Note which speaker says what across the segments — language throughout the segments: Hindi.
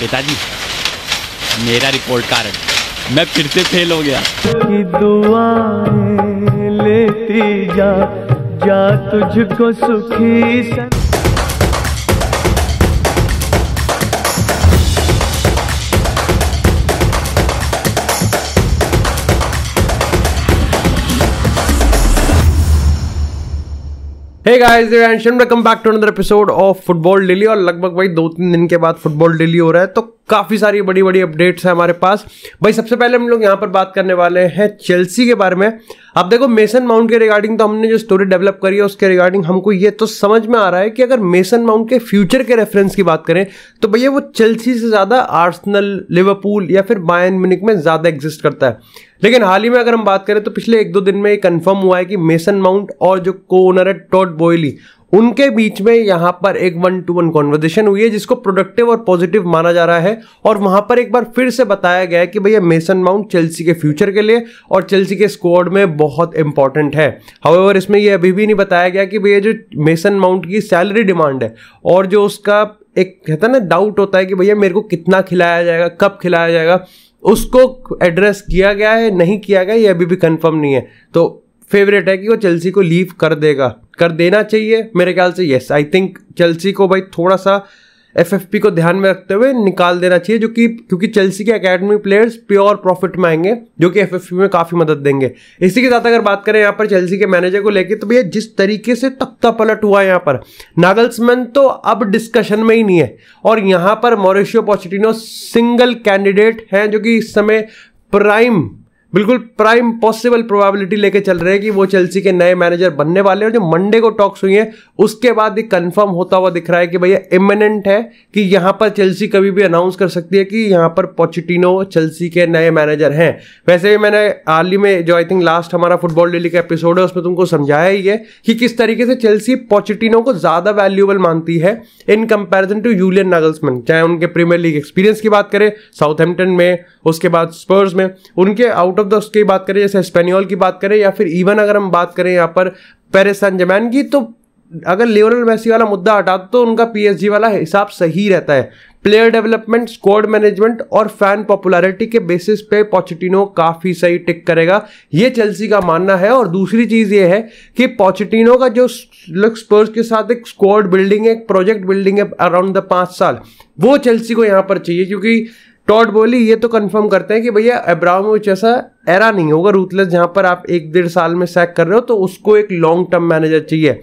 Speaker 1: पिताजी मेरा रिपोर्ट कार्ड मैं फिर से फेल हो गया दुआ लेती जा जा तुझको सुखी सन hey guys and welcome back to another episode of football daily और लगभग भाई दो तीन दिन के बाद फुटबॉल डेली हो रहा है तो काफ़ी सारी बड़ी बड़ी अपडेट्स हैं हमारे पास भाई सबसे पहले हम लोग यहाँ पर बात करने वाले हैं चेल्सी के बारे में अब देखो मेसन माउंट के रिगार्डिंग तो हमने जो स्टोरी डेवलप करी है उसके रिगार्डिंग हमको ये तो समझ में आ रहा है कि अगर मेसन माउंट के फ्यूचर के रेफरेंस की बात करें तो भैया वो चेल्सी से ज़्यादा आर्सनल लिवरपूल या फिर बायन मिनिक में ज़्यादा एग्जिस्ट करता है लेकिन हाल ही में अगर हम बात करें तो पिछले एक दो दिन में ये कंफर्म हुआ है कि मेसन माउंट और जो को ओनर है टॉट बोयली उनके बीच में यहाँ पर एक वन टू वन कॉन्वर्जेशन हुई है जिसको प्रोडक्टिव और पॉजिटिव माना जा रहा है और वहां पर एक बार फिर से बताया गया है कि भैया मेसन माउंट चेल्सी के फ्यूचर के लिए और चेल्सी के स्क्वाड में बहुत इंपॉर्टेंट है हाउएवर इसमें यह अभी भी नहीं बताया गया कि भैया जो मेसन माउंट की सैलरी डिमांड है और जो उसका एक कहता है ना डाउट होता है कि भैया मेरे को कितना खिलाया जाएगा कब खिलाया जाएगा उसको एड्रेस किया गया है नहीं किया गया ये अभी भी कंफर्म नहीं है तो फेवरेट है कि वो चेल्सी को लीव कर देगा कर देना चाहिए मेरे ख्याल से येस आई थिंक चेल्सी को भाई थोड़ा सा एफ को ध्यान में रखते हुए निकाल देना चाहिए जो कि क्योंकि चेल्सी के अकेडमी प्लेयर्स प्योर प्रॉफिट में आएंगे जो कि एफ में काफ़ी मदद देंगे इसी के साथ अगर बात करें यहाँ पर चेल्सी के मैनेजर को लेकर तो भैया जिस तरीके से तख्ता पलट हुआ है यहाँ पर नागल्समैन तो अब डिस्कशन में ही नहीं है और यहाँ पर मॉरिशियो पॉचिटिनो सिंगल कैंडिडेट हैं जो कि इस समय प्राइम बिल्कुल प्राइम पॉसिबल प्रोबेबिलिटी लेके चल रहे हैं कि वो चेल्सी के नए मैनेजर बनने वाले हैं जो मंडे को टॉक्स हुई है उसके बाद ये कंफर्म होता हुआ दिख रहा है कि भैया इमिनेंट है कि यहाँ पर चेल्सी कभी भी अनाउंस कर सकती है कि यहाँ पर पोचिटिनो चेल्सी के नए मैनेजर हैं वैसे भी मैंने हाल ही में जो आई थिंक लास्ट हमारा फुटबॉल डेली का एपिसोड है उसमें तुमको समझाया ही है कि किस तरीके से चेल्सी पोचिटिनो को ज़्यादा वैल्यूएबल मानती है in comparison to Julian Nagelsmann चाहे उनके प्रीमियर लीग एक्सपीरियंस की बात करें साउथ में उसके बाद स्पर्स में उनके आउट ऑफ द उसकी बात करें जैसे स्पेनियोल की बात करें या फिर इवन अगर हम बात करें यहाँ पर पेरिस जमैन की तो अगर लियोनल मेसी वाला मुद्दा हटा तो उनका पीएसजी वाला हिसाब सही रहता है प्लेयर डेवलपमेंट स्क्वाड मैनेजमेंट और फैन पॉपुलैरिटी के बेसिस पे पॉचिटिनो काफ़ी सही टिक करेगा ये चेल्सी का मानना है और दूसरी चीज़ ये है कि पॉचिटिनो का जो स्पर्स के साथ एक स्कोर्ड बिल्डिंग है एक प्रोजेक्ट बिल्डिंग है अराउंड द पाँच साल वो चेल्सी को यहाँ पर चाहिए क्योंकि टॉट बोली ये तो कंफर्म करते हैं कि भैया एब्राहमोविच ऐसा एरा नहीं होगा रूथलेस जहां पर आप एक डेढ़ साल में सैक कर रहे हो तो उसको एक लॉन्ग टर्म मैनेजर चाहिए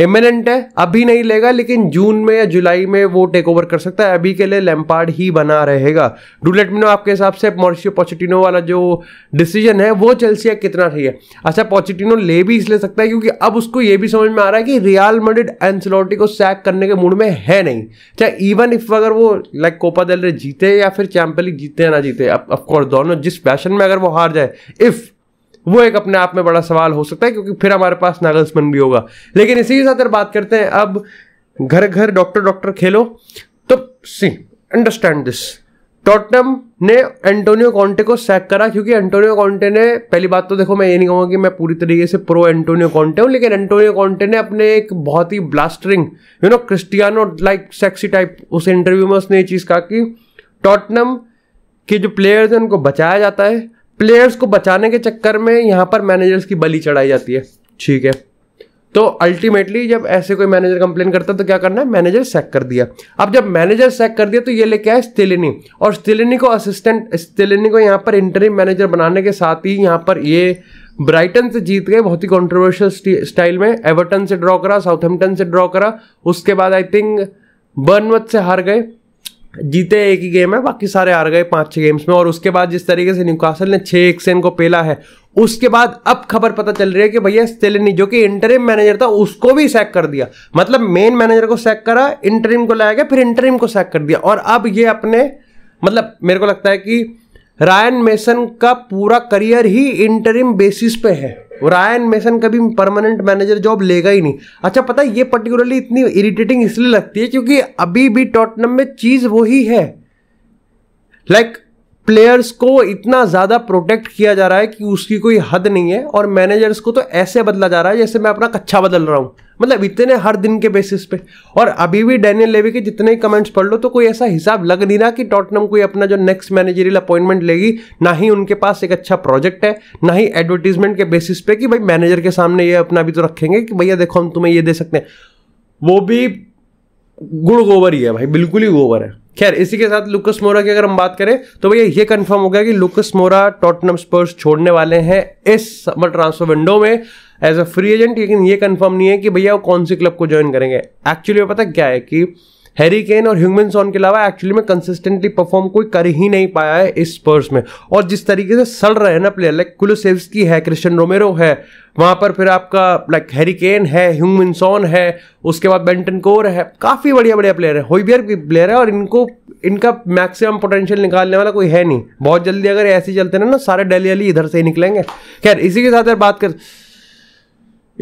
Speaker 1: इमिनेंट है अभी नहीं लेगा लेकिन जून में या जुलाई में वो टेक ओवर कर सकता है अभी के लिए लेम्पार्ड ही बना रहेगा डू लेट मी नो आपके हिसाब से मॉरिशियो पॉचिटिनो वाला जो डिसीजन है वो चेल्सिया कितना सही है अच्छा पॉचिटिनो ले भी इसलिए सकता है क्योंकि अब उसको ये भी समझ में आ रहा है कि रियाल मडिड एंसलोटी को सैक करने के मूड में है नहीं चाहे इवन इफ अगर वो लाइक कोपा दल जीते या फिर चैंपियन लीग जीते या ना जीते अब ऑफकोर्स दोनों जिस फैशन में अगर वो हार जाए इफ़ वो एक अपने आप में बड़ा सवाल हो सकता है क्योंकि फिर हमारे पास नागल्समन भी होगा लेकिन इसी के साथ बात करते हैं अब घर घर डॉक्टर डॉक्टर खेलो तो सी अंडरस्टैंड दिस टॉटम ने एंटोनियो कॉन्टे को सैक करा क्योंकि एंटोनियो कॉन्टे ने पहली बात तो देखो मैं ये नहीं कहूँगा कि मैं पूरी तरीके से प्रो एंटोनियो कॉन्टे हूँ लेकिन एंटोनियो कॉन्टे ने अपने एक बहुत ही blistering you know Cristiano like sexy type उस इंटरव्यू में उसने ये चीज़ कहा कि टॉटनम के जो प्लेयर्स हैं उनको बचाया जाता है प्लेयर्स को बचाने के चक्कर में यहाँ पर मैनेजर्स की बली चढ़ाई जाती है ठीक है तो अल्टीमेटली जब ऐसे कोई मैनेजर कंप्लेन करता है तो क्या करना है मैनेजर सेक कर दिया अब जब मैनेजर सेक कर दिया तो ये लेके आए स्टेलिनी और स्टेलिनी को असिस्टेंट स्टेलिनी को यहाँ पर इंटरिम मैनेजर बनाने के साथ ही यहाँ पर ये ब्राइटन से जीत गए बहुत ही कॉन्ट्रोवर्शियल स्टाइल में एवर्टन से ड्रॉ करा साउथहैम्पटन से ड्रॉ करा उसके बाद आई थिंक बर्नवत से हार गए जीते एक ही गेम है बाकी सारे हार गए पांच छह गेम्स में और उसके बाद जिस तरीके से न्यूकासल ने छह एक से इनको पेला है उसके बाद अब खबर पता चल रही है कि भैया स्टेलिनी जो कि इंटरिम मैनेजर था उसको भी सैक कर दिया मतलब मेन मैनेजर को सैक करा इंटरिम को लाया गया फिर इंटरिम को सैक कर दिया और अब ये अपने मतलब मेरे को लगता है कि रायन मेसन का पूरा करियर ही इंटरिम बेसिस पे है रायन मेसन कभी परमानेंट मैनेजर जॉब लेगा ही नहीं अच्छा पता है ये पर्टिकुलरली इतनी इरिटेटिंग इसलिए लगती है क्योंकि अभी भी टॉटनम में चीज़ वही है लाइक like, प्लेयर्स को इतना ज़्यादा प्रोटेक्ट किया जा रहा है कि उसकी कोई हद नहीं है और मैनेजर्स को तो ऐसे बदला जा रहा है जैसे मैं अपना कच्चा बदल रहा हूँ मतलब इतने हर दिन के बेसिस पे और अभी भी डैनियल लेवी के जितने कमेंट्स पढ़ लो तो कोई ऐसा हिसाब लग नहीं रहा कि टॉटनम कोई अपना जो नेक्स्ट मैनेजरियल अपॉइंटमेंट लेगी ना ही उनके पास एक अच्छा प्रोजेक्ट है ना ही एडवर्टीजमेंट के बेसिस पे कि भाई मैनेजर के सामने ये अपना भी तो रखेंगे कि भैया देखो हम तुम्हें ये दे सकते हैं वो भी गुड़ गोबर ही है भाई बिल्कुल ही गोबर है खैर इसी के साथ लुकस मोरा की अगर हम बात करें तो भैया ये कंफर्म हो गया कि लुकस मोरा टॉटनम स्पर्स छोड़ने वाले हैं इस समर ट्रांसफर विंडो में एज अ फ्री एजेंट लेकिन ये कंफर्म नहीं है कि भैया वो कौन सी क्लब को ज्वाइन करेंगे एक्चुअली पता क्या है कि हैरी केन और सॉन के अलावा एक्चुअली में कंसिस्टेंटली परफॉर्म कोई कर ही नहीं पाया है इस स्पर्स में और जिस तरीके से सड़ रहे हैं ना प्लेयर लाइक कुलसेवस्की है क्रिश्चन रोमेरो है वहाँ पर फिर आपका लाइक हैरी केन है सॉन है उसके बाद बेंटन कोर है काफ़ी बढ़िया बढ़िया प्लेयर है होइबियर भी प्लेयर है और इनको इनका मैक्सिमम पोटेंशियल निकालने वाला कोई है नहीं बहुत जल्दी अगर ऐसे चलते ना ना सारे डेली अली इधर से ही निकलेंगे खैर इसी के साथ यार बात कर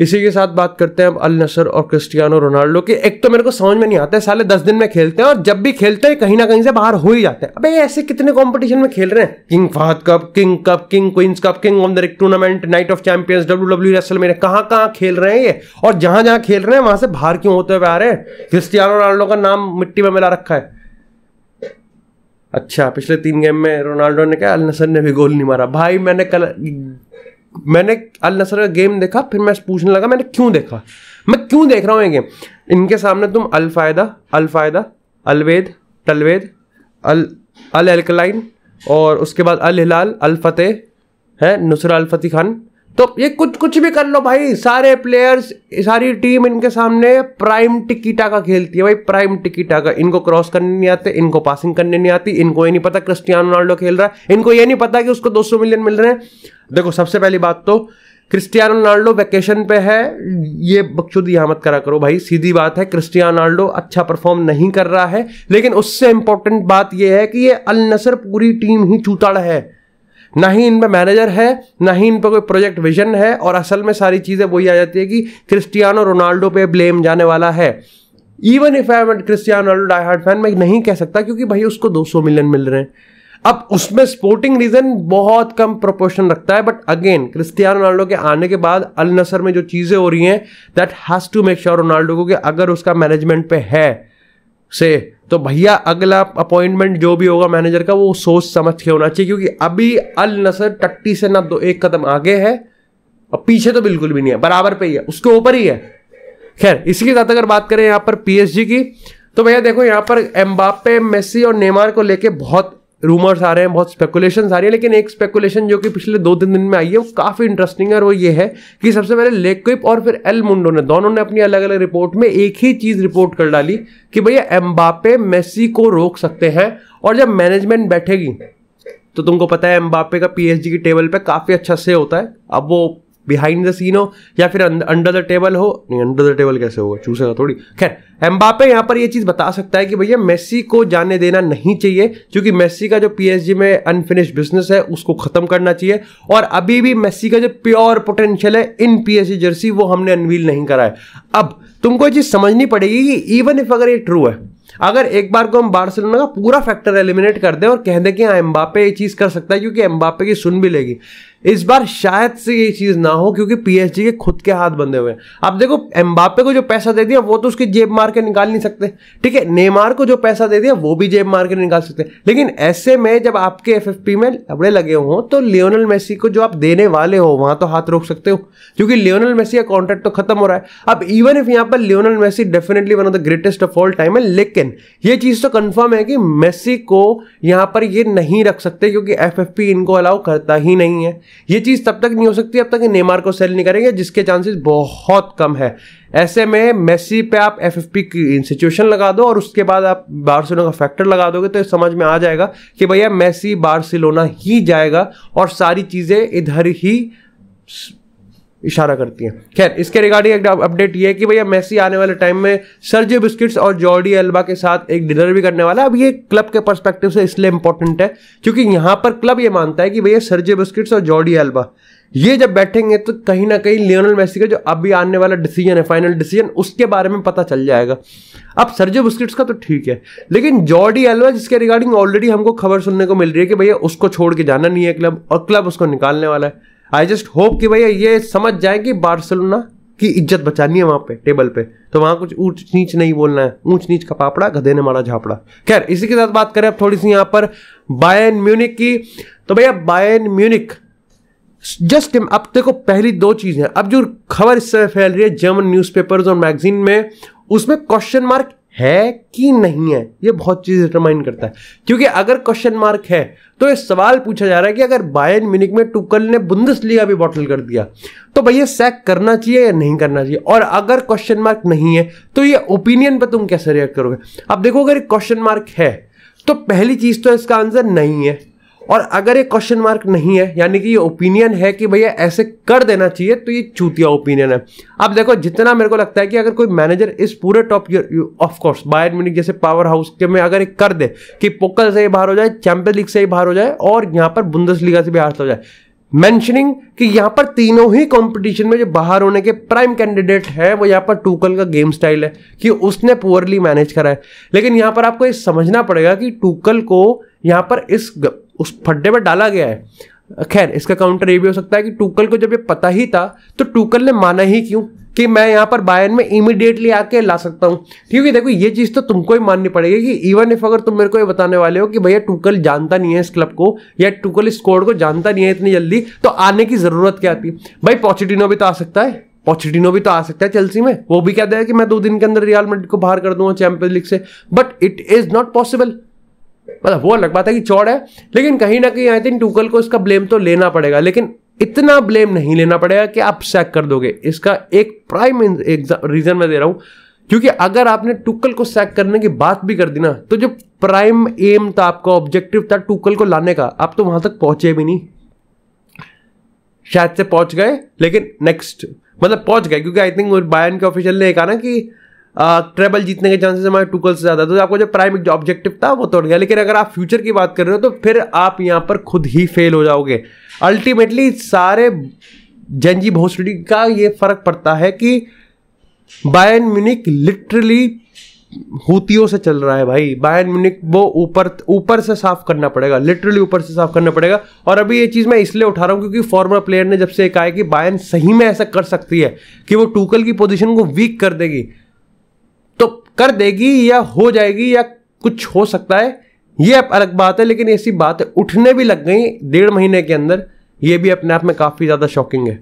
Speaker 1: इसी के साथ बात करते हैं अब अल नसर और क्रिस्टियानो रोनाल्डो के एक तो मेरे को समझ में नहीं आता है साले दस दिन में खेलते हैं और जब भी खेलते हैं कहीं ना कहीं से बाहर हो ही जाते हैं अबे ऐसे कितने कंपटीशन में खेल रहे हैं king Fahd cup king cup king queens cup king of the tournament knight of champions W W wrestle मेरे कहाँ कहाँ खेल रहे हैं ये और जहां जहां खेल रहे हैं वहां से बाहर क्यों होते हुए आ रहे हैं क्रिस्टियानो रोनाल्डो का नाम मिट्टी में मिला रखा है अच्छा पिछले तीन गेम में रोनाल्डो ने कहा अल नसर ने भी गोल नहीं मारा भाई मैंने कल मैंने अल नसर का गेम देखा फिर मैं पूछने लगा मैंने क्यों देखा मैं क्यों देख रहा हूँ ये गेम इनके सामने तुम अलफ़ायदा अलफ़ायदा अलवेद तलवेद अल अल एल्कलाइन और उसके बाद अल हिलाल अल फतेह है नुसरा अल फतेह खान तो ये कुछ कुछ भी कर लो भाई सारे प्लेयर्स सारी टीम इनके सामने प्राइम टिकिटा का खेलती है भाई प्राइम टिकिटा का इनको क्रॉस करने नहीं आते इनको पासिंग करने नहीं आती इनको ये नहीं पता क्रिस्टियानो रोनाल्डो खेल रहा है इनको ये नहीं पता कि उसको 200 मिलियन मिल रहे हैं देखो सबसे पहली बात तो क्रिस्टियानो रोनाल्डो वैकेशन पे है ये बकचोदी यहां मत करा करो भाई सीधी बात है क्रिस्टियानो रोनाल्डो अच्छा परफॉर्म नहीं कर रहा है लेकिन उससे इंपॉर्टेंट बात यह है कि ये अल नसर पूरी टीम ही चूताड़ है ना ही इनमें मैनेजर है ना ही इन पर कोई प्रोजेक्ट विजन है और असल में सारी चीज़ें वही आ जाती है कि क्रिस्टियानो रोनाल्डो पे ब्लेम जाने वाला है even if I am Cristiano Ronaldo die hard fan मैं नहीं कह सकता क्योंकि भाई उसको 200 मिलियन मिल रहे हैं अब उसमें स्पोर्टिंग रीजन बहुत कम प्रोपोर्शन रखता है बट अगेन क्रिस्टियानो रोनाल्डो के आने के बाद अल नसर में जो चीज़ें हो रही हैं that has to make sure Ronaldo को कि अगर उसका मैनेजमेंट पे है से तो भैया अगला अपॉइंटमेंट जो भी होगा मैनेजर का वो सोच समझ के होना चाहिए क्योंकि अभी अल नसर टट्टी से ना दो एक कदम आगे है और पीछे तो बिल्कुल भी नहीं है बराबर पे ही है उसके ऊपर ही है खैर इसी के साथ अगर बात करें यहाँ पर पीएसजी की तो भैया देखो यहाँ पर एम्बापे मेसी और नेमार को लेके बहुत रूमर्स आ रहे हैं बहुत स्पेकुलेशन आ रही है लेकिन एक स्पेकुलेशन जो कि पिछले दो तीन दिन में आई है वो काफ़ी इंटरेस्टिंग है और वो ये है कि सबसे पहले लेक्विप और फिर एल मुंडो ने दोनों ने अपनी अलग अलग रिपोर्ट में एक ही चीज़ रिपोर्ट कर डाली कि भैया एम्बापे मेसी को रोक सकते हैं और जब मैनेजमेंट बैठेगी तो तुमको पता है एम्बापे का पी की टेबल पर काफ़ी अच्छा से होता है अब वो बिहाइंड द सीन हो या फिर अंडर द टेबल हो नहीं अंडर द टेबल कैसे होगा चूसेगा थोड़ी खैर एम्बापे यहाँ पर ये चीज़ बता सकता है कि भैया मेसी को जाने देना नहीं चाहिए क्योंकि मेसी का जो पी में अनफिनिश बिजनेस है उसको ख़त्म करना चाहिए और अभी भी मेसी का जो प्योर पोटेंशियल है इन पी जर्सी वो हमने अनवील नहीं करा है अब तुमको ये चीज़ समझनी पड़ेगी कि इवन इफ अगर ये ट्रू है अगर एक बार को हम बार्सिलोना का पूरा फैक्टर एलिमिनेट कर दें और कह दें कि हाँ एम्बापे ये चीज़ कर सकता है क्योंकि एम्बापे की सुन भी लेगी इस बार शायद से ये चीज ना हो क्योंकि पीएसजी के खुद के हाथ बंधे हुए हैं आप देखो एम्बापे को जो पैसा दे दिया वो तो उसकी जेब मार के निकाल नहीं सकते ठीक है नेमार को जो पैसा दे दिया वो भी जेब मार के निकाल सकते हैं लेकिन ऐसे में जब आपके एफ में लबड़े लगे हों तो लियोनल मेसी को जो आप देने वाले हो वहां तो हाथ रोक सकते हो क्योंकि लियोनल मेसी का कॉन्ट्रैक्ट तो खत्म हो रहा है अब इवन इफ यहाँ पर Lionel Messi definitely one of the greatest of all time है लेकिन ये चीज तो कंफर्म है कि मेसी को यहाँ पर ये नहीं रख सकते क्योंकि एफ इनको अलाउ करता ही नहीं है ये चीज़ तब तक नहीं हो सकती अब तक नेमार को सेल नहीं करेंगे जिसके चांसेस बहुत कम है ऐसे में मेसी पे आप एफ एफ की इंस्टीट्यूशन लगा दो और उसके बाद आप बार्सिलोना का फैक्टर लगा दोगे तो समझ में आ जाएगा कि भैया मेसी बार्सिलोना ही जाएगा और सारी चीज़ें इधर ही इशारा करती हैं खैर इसके रिगार्डिंग एक अपडेट ये है कि भैया मेसी आने वाले टाइम में सर्जे बिस्किट्स और जॉर्डी एल्बा के साथ एक डिनर भी करने वाला है अब ये क्लब के परस्पेक्टिव से इसलिए इंपॉर्टेंट है क्योंकि यहाँ पर क्लब ये मानता है कि भैया सर्जे बिस्किट्स और जॉर्डी एल्बा ये जब बैठेंगे तो कहीं ना कहीं लियोनल मेसी का जो अभी आने वाला डिसीजन है फाइनल डिसीजन उसके बारे में पता चल जाएगा अब सर्जे बिस्किट्स का तो ठीक है लेकिन जॉर्डी एल्वा जिसके रिगार्डिंग ऑलरेडी हमको खबर सुनने को मिल रही है कि भैया उसको छोड़ के जाना नहीं है क्लब और क्लब उसको निकालने वाला है आई जस्ट होप कि भैया ये समझ जाए कि बार्सलोना की इज्जत बचानी है वहां पे टेबल पे तो वहां कुछ ऊंच नीच नहीं बोलना है ऊंच नीच का पापड़ा गधे ने मारा झापड़ा खैर इसी के साथ बात करें अब थोड़ी सी यहां पर बायन म्यूनिक की तो भैया बायन म्यूनिक जस्ट अब देखो पहली दो चीज़ें अब जो खबर इस समय फैल रही है जर्मन न्यूज और मैगजीन में उसमें क्वेश्चन मार्क है कि नहीं है ये बहुत चीज़ डिटरमाइन करता है क्योंकि अगर क्वेश्चन मार्क है तो ये सवाल पूछा जा रहा है कि अगर बायन म्यूनिक में टुकल ने बुंदस लिया भी बॉटल कर दिया तो भैया सैक करना चाहिए या नहीं करना चाहिए और अगर क्वेश्चन मार्क नहीं है तो ये ओपिनियन पर तुम कैसे रिएक्ट करोगे अब देखो अगर क्वेश्चन मार्क है तो पहली चीज़ तो इसका आंसर नहीं है और अगर ये क्वेश्चन मार्क नहीं है यानी कि ये ओपिनियन है कि भैया ऐसे कर देना चाहिए तो ये चूतिया ओपिनियन है अब देखो जितना मेरे को लगता है कि अगर कोई मैनेजर इस पूरे टॉप ऑफकोर्स बायर मिनिक जैसे पावर हाउस के में अगर कर दे कि पोकल से ही बाहर हो जाए चैंपियन लीग से ही बाहर हो जाए और यहाँ पर बुंदस लीगा से भी हाथ हो तो जाए मेंशनिंग कि यहां पर तीनों ही कंपटीशन में जो बाहर होने के प्राइम कैंडिडेट है वो यहां पर टूकल का गेम स्टाइल है कि उसने पुअरली मैनेज करा है लेकिन यहां पर आपको ये समझना पड़ेगा कि टूकल को यहां पर इस उस फड्डे में डाला गया है खैर इसका काउंटर ये भी हो सकता है कि टूकल को जब ये पता ही था तो टूकल ने माना ही क्यों कि मैं यहाँ पर बायन में इमीडिएटली आके ला सकता हूँ ठीक है देखो ये चीज़ तो तुमको ही माननी पड़ेगी कि इवन इफ अगर तुम मेरे को ये बताने वाले हो कि भैया टूकल जानता नहीं है इस क्लब को या टूकल इस कोड को जानता नहीं है इतनी जल्दी तो आने की ज़रूरत क्या थी भाई पॉचिटिनो भी तो आ सकता है पॉचिटिनो भी तो आ सकता है चेल्सी में वो भी कहता है कि मैं दो दिन के अंदर रियल मेड्रिड को बाहर कर दूंगा चैंपियन लीग से but it is not possible मतलब वो अलग बात है कि चौड़ है लेकिन कहीं ना कहीं आई थिंक टूकल को इसका ब्लेम तो लेना पड़ेगा लेकिन इतना ब्लेम नहीं लेना पड़ेगा कि आप सैक कर दोगे इसका एक प्राइम रीजन मैं दे रहा हूं क्योंकि अगर आपने टुकल को सैक करने की बात भी कर दी ना तो जो प्राइम एम था आपका ऑब्जेक्टिव था टुकल को लाने का आप तो वहां तक पहुंचे भी नहीं शायद से पहुंच गए लेकिन नेक्स्ट मतलब पहुंच गए क्योंकि आई थिंक बायन के ऑफिशियल ने कहा ना कि ट्रेबल जीतने के चांसेस हमारे टूकल से ज़्यादा तो आपको जो प्राइम ऑब्जेक्टिव था वो तोड़ गया लेकिन अगर आप फ्यूचर की बात कर रहे हो तो फिर आप यहाँ पर खुद ही फेल हो जाओगे अल्टीमेटली सारे जेंजी भोसडी का ये फ़र्क पड़ता है कि बायन म्यूनिक लिटरली हूतियों से चल रहा है भाई बायन म्यूनिक वो ऊपर ऊपर से साफ करना पड़ेगा लिटरली ऊपर से साफ करना पड़ेगा और अभी ये चीज़ मैं इसलिए उठा रहा हूँ क्योंकि फॉर्मर प्लेयर ने जब से कहा है कि बायन सही में ऐसा कर सकती है कि वो टूकल की पोजीशन को वीक कर देगी कर देगी या हो जाएगी या कुछ हो सकता है ये अब अलग बात है लेकिन ऐसी बातें उठने भी लग गई डेढ़ महीने के अंदर ये भी अपने आप में काफ़ी ज़्यादा शॉकिंग है